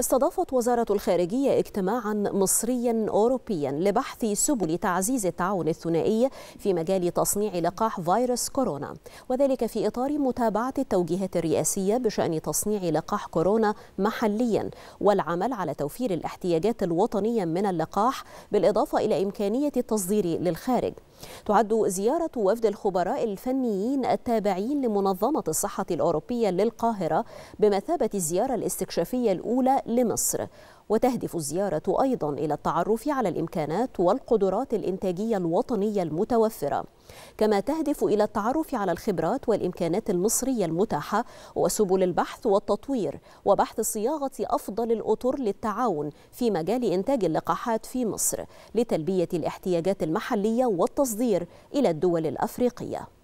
استضافت وزارة الخارجية اجتماعا مصريا أوروبيا لبحث سبل تعزيز التعاون الثنائي في مجال تصنيع لقاح فيروس كورونا وذلك في إطار متابعة التوجيهات الرئاسية بشأن تصنيع لقاح كورونا محليا والعمل على توفير الاحتياجات الوطنية من اللقاح بالإضافة إلى إمكانية التصدير للخارج تعد زيارة وفد الخبراء الفنيين التابعين لمنظمة الصحة الأوروبية للقاهرة بمثابة الزيارة الاستكشافية الأولى لمصر وتهدف الزيارة أيضا إلى التعرف على الإمكانات والقدرات الإنتاجية الوطنية المتوفرة كما تهدف إلى التعرف على الخبرات والإمكانات المصرية المتاحة وسبل البحث والتطوير وبحث صياغة أفضل الأطر للتعاون في مجال إنتاج اللقاحات في مصر لتلبية الاحتياجات المحلية والتصدير إلى الدول الأفريقية